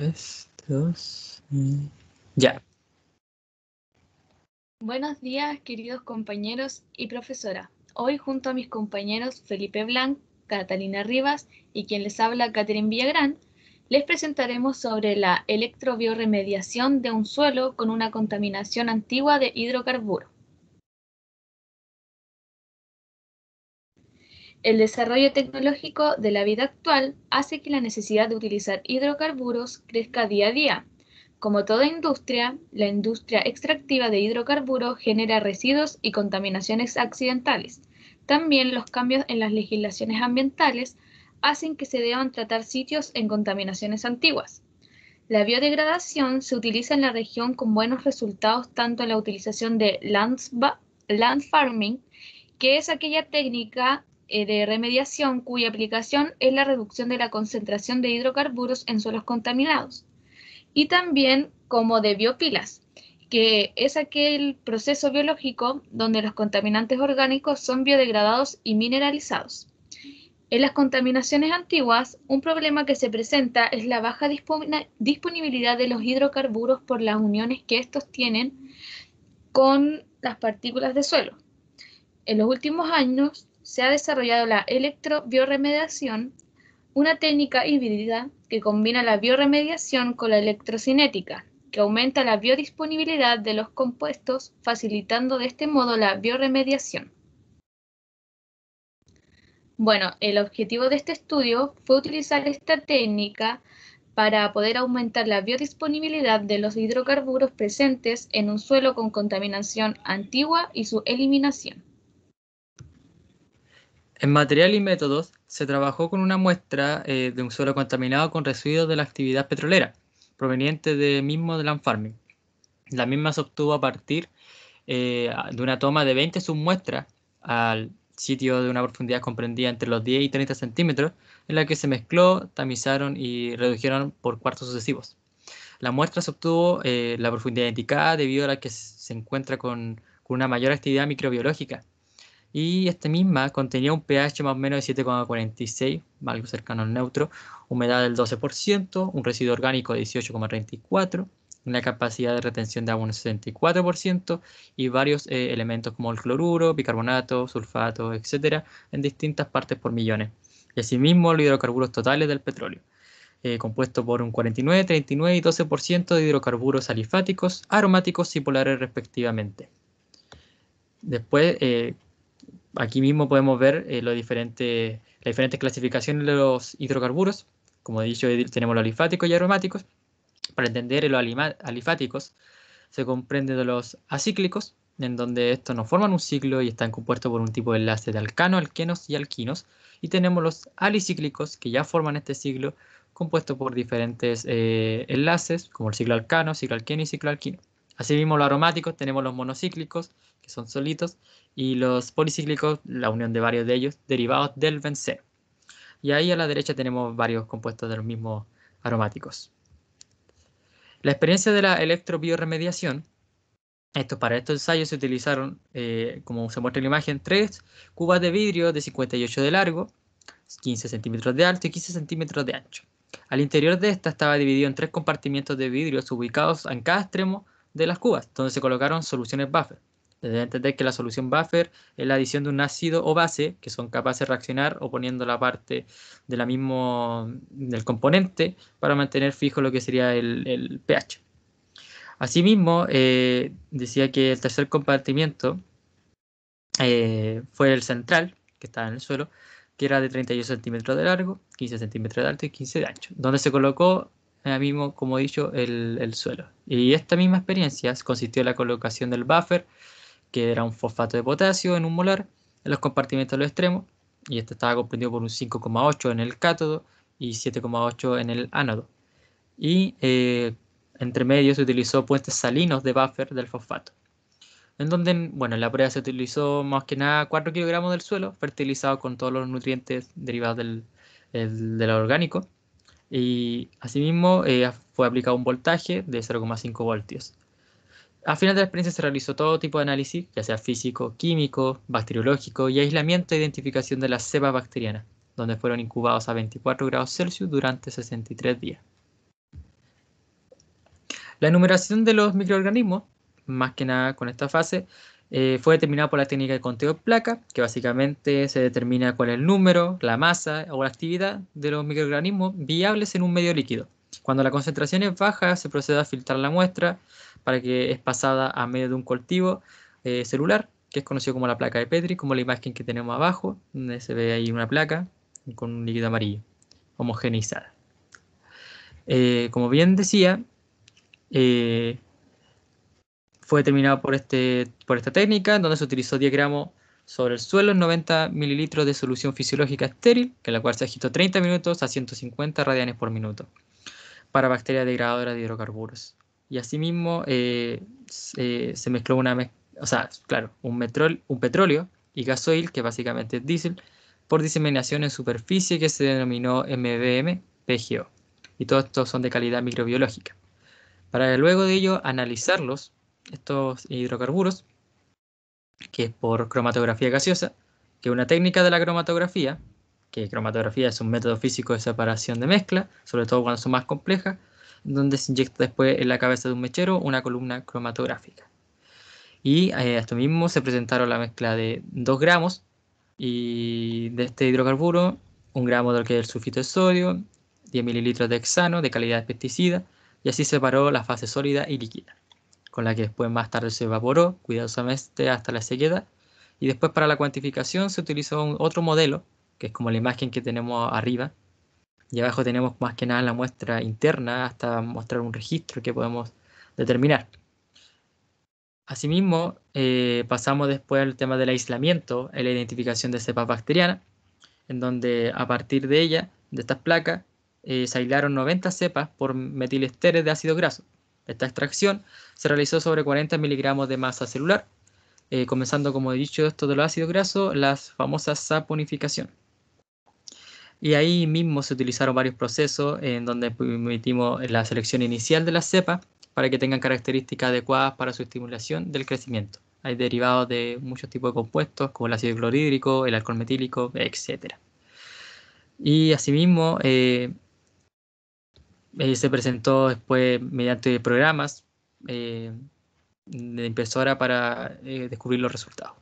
Tres, dos ya. Buenos días, queridos compañeros y profesora. Hoy junto a mis compañeros Felipe Blanc, Catalina Rivas y quien les habla, Catherine Villagrán, les presentaremos sobre la electrobioremediación de un suelo con una contaminación antigua de hidrocarburos. El desarrollo tecnológico de la vida actual hace que la necesidad de utilizar hidrocarburos crezca día a día. Como toda industria, la industria extractiva de hidrocarburos genera residuos y contaminaciones accidentales. También los cambios en las legislaciones ambientales hacen que se deban tratar sitios en contaminaciones antiguas. La biodegradación se utiliza en la región con buenos resultados tanto en la utilización de land, farming, que es aquella técnica eh, de remediación cuya aplicación es la reducción de la concentración de hidrocarburos en suelos contaminados. Y también como de biopilas, que es aquel proceso biológico donde los contaminantes orgánicos son biodegradados y mineralizados. En las contaminaciones antiguas, un problema que se presenta es la baja disponibilidad de los hidrocarburos por las uniones que estos tienen con las partículas de suelo. En los últimos años, se ha desarrollado la electrobioremediación, una técnica híbrida que combina la bioremediación con la electrocinética, que aumenta la biodisponibilidad de los compuestos, facilitando de este modo la bioremediación. Bueno, el objetivo de este estudio fue utilizar esta técnica para poder aumentar la biodisponibilidad de los hidrocarburos presentes en un suelo con contaminación antigua y su eliminación. En material y métodos, se trabajó con una muestra eh, de un suelo contaminado con residuos de la actividad petrolera, proveniente del mismo de land farming. La misma se obtuvo a partir eh, de una toma de 20 submuestras al sitio de una profundidad comprendida entre los 10 y 30 centímetros, en la que se mezcló, tamizaron y redujeron por cuartos sucesivos. La muestra se obtuvo eh, la profundidad indicada debido a la que se encuentra con una mayor actividad microbiológica, y esta misma contenía un pH más o menos de 7,46, algo cercano al neutro, humedad del 12%, un residuo orgánico de 18,34%, una capacidad de retención de agua del 64% y varios eh, elementos como el cloruro, bicarbonato, sulfato, etc. en distintas partes por millones. Y asimismo los hidrocarburos totales del petróleo, eh, compuesto por un 49, 39 y 12% de hidrocarburos alifáticos, aromáticos y polares respectivamente. Después, eh, aquí mismo podemos ver eh, las diferentes clasificaciones de los hidrocarburos. Como he dicho, eh, tenemos los alifáticos y aromáticos. Para entender los alifáticos, se comprenden de los acíclicos, en donde estos no forman un ciclo y están compuestos por un tipo de enlace de alcano, alquenos y alquinos. Y tenemos los alicíclicos, que ya forman este ciclo, compuesto por diferentes eh, enlaces, como el ciclo alcano, ciclo alqueno y ciclo alquino. Asimismo, los aromáticos tenemos los monocíclicos, que son solitos, y los policíclicos, la unión de varios de ellos, derivados del benceno. Y ahí a la derecha tenemos varios compuestos de los mismos aromáticos. La experiencia de la electrobioremediación, esto, para estos ensayos se utilizaron, eh, como se muestra en la imagen, tres cubas de vidrio de 58 de largo, 15 centímetros de alto y 15 centímetros de ancho. Al interior de esta estaba dividido en tres compartimientos de vidrio ubicados en cada extremo de las cubas, donde se colocaron soluciones buffer. Debe entender que la solución buffer es la adición de un ácido o base que son capaces de reaccionar oponiendo la parte de la mismo, del componente para mantener fijo lo que sería el, pH. Asimismo, eh, decía que el tercer compartimiento eh, fue el central, que estaba en el suelo, que era de 38 centímetros de largo, 15 centímetros de alto y 15 de ancho, donde se colocó mismo, como he dicho, el, suelo. Y esta misma experiencia consistió en la colocación del buffer, que era un fosfato de potasio en un molar, en los compartimentos de los extremos, y este estaba comprendido por un 5,8 en el cátodo y 7,8 en el ánodo. Y eh, entre medio se utilizó puentes salinos de buffer del fosfato. En donde, bueno, en la prueba se utilizó más que nada 4 kilogramos del suelo, fertilizado con todos los nutrientes derivados del, del orgánico, y asimismo eh, fue aplicado un voltaje de 0,5 voltios. A final de la experiencia se realizó todo tipo de análisis, ya sea físico, químico, bacteriológico y aislamiento e identificación de las cepas bacterianas, donde fueron incubados a 24 grados Celsius durante 63 días. La enumeración de los microorganismos, más que nada con esta fase, eh, fue determinado por la técnica de conteo de placa, que básicamente se determina cuál es el número, la masa o la actividad de los microorganismos viables en un medio líquido. Cuando la concentración es baja, se procede a filtrar la muestra para que es pasada a medio de un cultivo eh, celular, que es conocido como la placa de Petri, como la imagen que tenemos abajo, donde se ve ahí una placa con un líquido amarillo, homogeneizada. Eh, como bien decía, fue determinado por, este, por esta técnica, en donde se utilizó 10 gramos sobre el suelo, en 90 mililitros de solución fisiológica estéril, en la cual se agitó 30 minutos a 150 radianes por minuto, para bacterias degradadoras de hidrocarburos. Y asimismo eh, eh, se, mezcló una o sea, claro, un, un petróleo y gasoil, que básicamente es diésel, por diseminación en superficie que se denominó MBM PGO. Y todos estos son de calidad microbiológica. Para luego de ello analizarlos estos hidrocarburos, que es por cromatografía gaseosa, que es una técnica de la cromatografía, que cromatografía es un método físico de separación de mezcla, sobre todo cuando son más complejas, donde se inyecta después en la cabeza de un mechero una columna cromatográfica. Y eh, a esto mismo se presentaron la mezcla de 2 gramos y de este hidrocarburo, 1 gramo del que es el sulfito de sodio, 10 mililitros de hexano de calidad pesticida, y así separó la fase sólida y líquida con la que después más tarde se evaporó cuidadosamente hasta la sequedad. Y después para la cuantificación se utilizó otro modelo, que es como la imagen que tenemos arriba. Y abajo tenemos más que nada la muestra interna hasta mostrar un registro que podemos determinar. Asimismo, eh, pasamos después al tema del aislamiento en la identificación de cepas bacterianas, en donde a partir de ella, de estas placas, eh, se aislaron 90 cepas por metilesteres de ácido graso, esta extracción se realizó sobre 40 miligramos de masa celular, eh, comenzando, como he dicho, esto de los ácidos grasos, las famosas saponificación. Y ahí mismo se utilizaron varios procesos en donde permitimos la selección inicial de la cepa para que tengan características adecuadas para su estimulación del crecimiento. Hay derivados de muchos tipos de compuestos como el ácido clorhídrico, el alcohol metílico, etc. Y asimismo, eh, eh, se presentó después mediante programas eh, de impresora para eh, descubrir los resultados.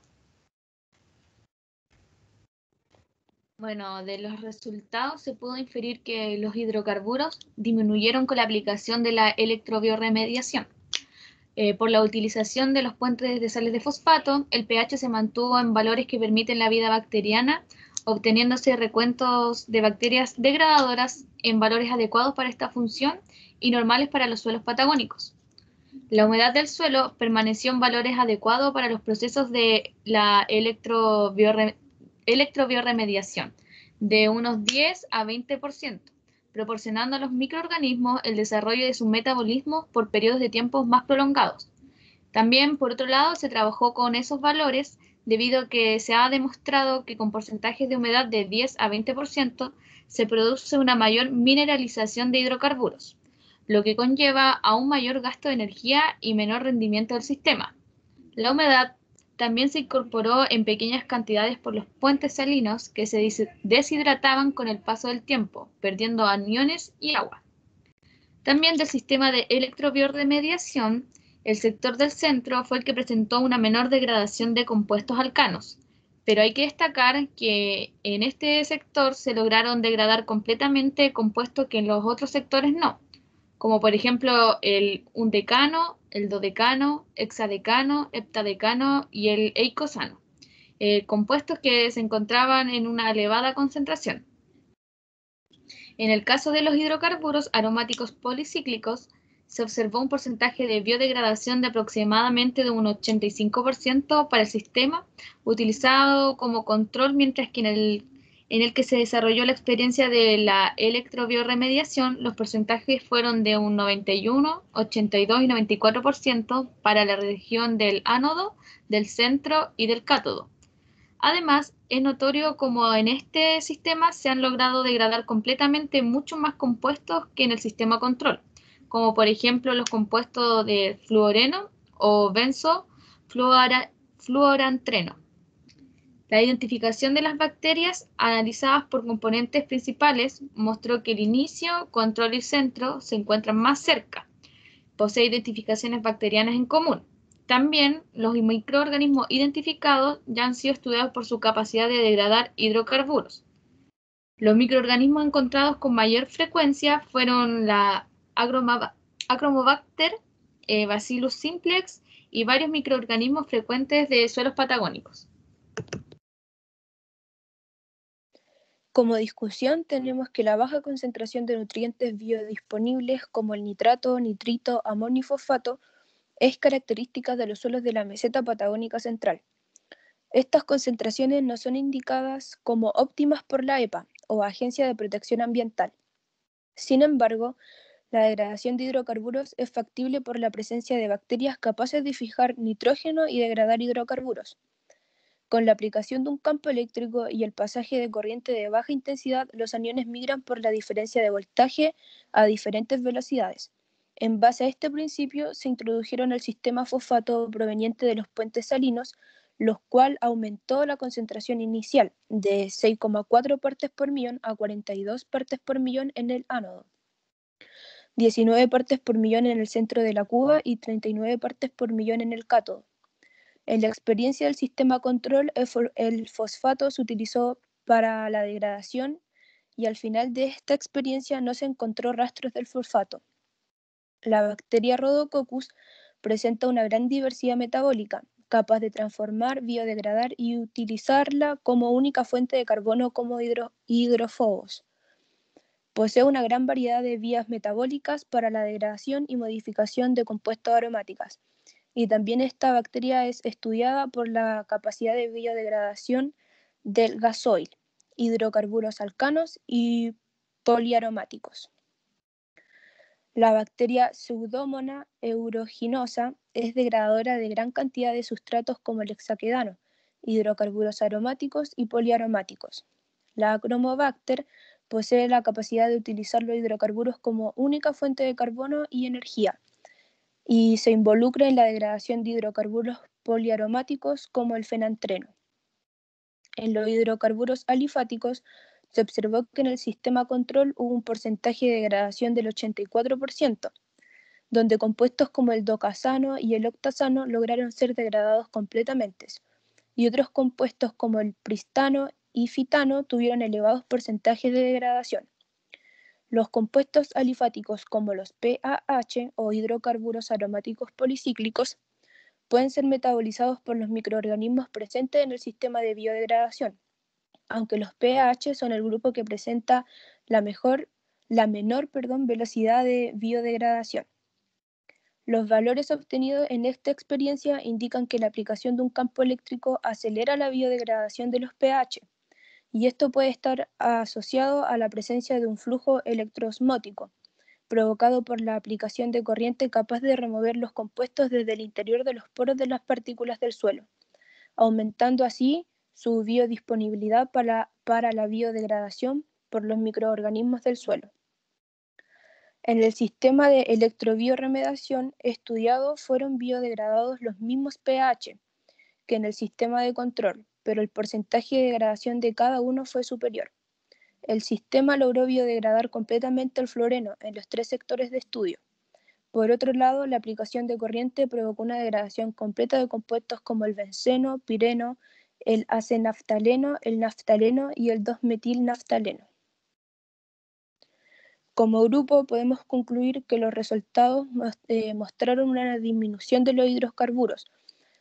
Bueno, de los resultados se pudo inferir que los hidrocarburos disminuyeron con la aplicación de la electrobioremediación. por la utilización de los puentes de sales de fosfato, el pH se mantuvo en valores que permiten la vida bacteriana obteniéndose recuentos de bacterias degradadoras en valores adecuados para esta función y normales para los suelos patagónicos. La humedad del suelo permaneció en valores adecuados para los procesos de la electrobioremediación de unos 10 a 20%, proporcionando a los microorganismos el desarrollo de su metabolismo por periodos de tiempo más prolongados. También, por otro lado, se trabajó con esos valores debido a que se ha demostrado que con porcentajes de humedad de 10 a 20% se produce una mayor mineralización de hidrocarburos, lo que conlleva a un mayor gasto de energía y menor rendimiento del sistema. La humedad también se incorporó en pequeñas cantidades por los puentes salinos que se deshidrataban con el paso del tiempo, perdiendo aniones y agua. También del sistema de de mediación, el sector del centro fue el que presentó una menor degradación de compuestos alcanos, pero hay que destacar que en este sector se lograron degradar completamente compuestos que en los otros sectores no, como por ejemplo el undecano, el dodecano, hexadecano, heptadecano y el eicosano, eh, compuestos que se encontraban en una elevada concentración. En el caso de los hidrocarburos aromáticos policíclicos, se observó un porcentaje de biodegradación de aproximadamente de un 85% para el sistema utilizado como control, mientras que en el, en el que se desarrolló la experiencia de la electrobioremediación, los porcentajes fueron de un 91, 82 y 94% para la región del ánodo, del centro y del cátodo. Además, es notorio como en este sistema se han logrado degradar completamente muchos más compuestos que en el sistema control como por ejemplo los compuestos de fluoreno o benzo fluorantreno. La identificación de las bacterias analizadas por componentes principales mostró que el inicio, control y centro se encuentran más cerca. Posee identificaciones bacterianas en común. También los microorganismos identificados ya han sido estudiados por su capacidad de degradar hidrocarburos. Los microorganismos encontrados con mayor frecuencia fueron la Acromobacter, eh, Bacillus simplex y varios microorganismos frecuentes de suelos patagónicos. Como discusión tenemos que la baja concentración de nutrientes biodisponibles como el nitrato, nitrito, amonio y fosfato es característica de los suelos de la meseta patagónica central. Estas concentraciones no son indicadas como óptimas por la EPA o Agencia de Protección Ambiental. Sin embargo, la degradación de hidrocarburos es factible por la presencia de bacterias capaces de fijar nitrógeno y degradar hidrocarburos. Con la aplicación de un campo eléctrico y el pasaje de corriente de baja intensidad, los aniones migran por la diferencia de voltaje a diferentes velocidades. En base a este principio, se introdujeron el sistema fosfato proveniente de los puentes salinos, los cual aumentó la concentración inicial de 6,4 partes por millón a 42 partes por millón en el ánodo. 19 partes por millón en el centro de la cuba y 39 partes por millón en el cátodo. En la experiencia del sistema control, el fosfato se utilizó para la degradación y al final de esta experiencia no se encontró rastros del fosfato. La bacteria Rhodococcus presenta una gran diversidad metabólica, capaz de transformar, biodegradar y utilizarla como única fuente de carbono como hidrofobos. Posee una gran variedad de vías metabólicas para la degradación y modificación de compuestos aromáticos Y también esta bacteria es estudiada por la capacidad de biodegradación del gasoil, hidrocarburos alcanos y poliaromáticos. La bacteria Pseudomonas euroginosa es degradadora de gran cantidad de sustratos como el hexaquedano, hidrocarburos aromáticos y poliaromáticos. La acromobacter Posee la capacidad de utilizar los hidrocarburos como única fuente de carbono y energía y se involucra en la degradación de hidrocarburos poliaromáticos como el fenantreno. En los hidrocarburos alifáticos se observó que en el sistema control hubo un porcentaje de degradación del 84%, donde compuestos como el docasano y el octasano lograron ser degradados completamente, y otros compuestos como el pristano y fitano tuvieron elevados porcentajes de degradación. Los compuestos alifáticos como los PAH o hidrocarburos aromáticos policíclicos pueden ser metabolizados por los microorganismos presentes en el sistema de biodegradación, aunque los PAH son el grupo que presenta la, mejor, la menor perdón, velocidad de biodegradación. Los valores obtenidos en esta experiencia indican que la aplicación de un campo eléctrico acelera la biodegradación de los pH y esto puede estar asociado a la presencia de un flujo electroosmótico, provocado por la aplicación de corriente capaz de remover los compuestos desde el interior de los poros de las partículas del suelo, aumentando así su biodisponibilidad para, para la biodegradación por los microorganismos del suelo. En el sistema de electrobioremediación estudiado fueron biodegradados los mismos pH que en el sistema de control, pero el porcentaje de degradación de cada uno fue superior. El sistema logró biodegradar completamente el fluoreno en los tres sectores de estudio. Por otro lado, la aplicación de corriente provocó una degradación completa de compuestos como el benceno, pireno, el acenaftaleno, el naftaleno y el 2-metilnaftaleno. Como grupo podemos concluir que los resultados eh, mostraron una disminución de los hidrocarburos,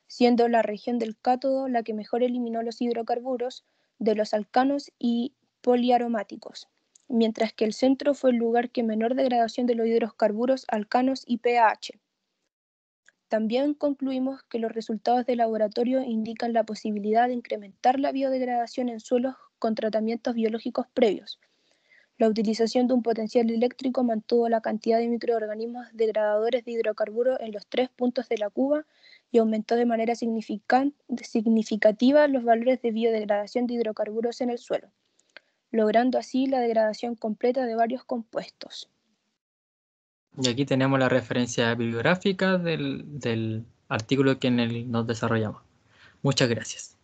siendo la región del cátodo la que mejor eliminó los hidrocarburos de los alcanos y poliaromáticos, mientras que el centro fue el lugar que menor degradación de los hidrocarburos alcanos y pH. También concluimos que los resultados del laboratorio indican la posibilidad de incrementar la biodegradación en suelos con tratamientos biológicos previos. La utilización de un potencial eléctrico mantuvo la cantidad de microorganismos degradadores de hidrocarburos en los tres puntos de la cuba y aumentó de manera significativa los valores de biodegradación de hidrocarburos en el suelo, logrando así la degradación completa de varios compuestos. Y aquí tenemos la referencia bibliográfica del, artículo que en el nos desarrollamos. Muchas gracias.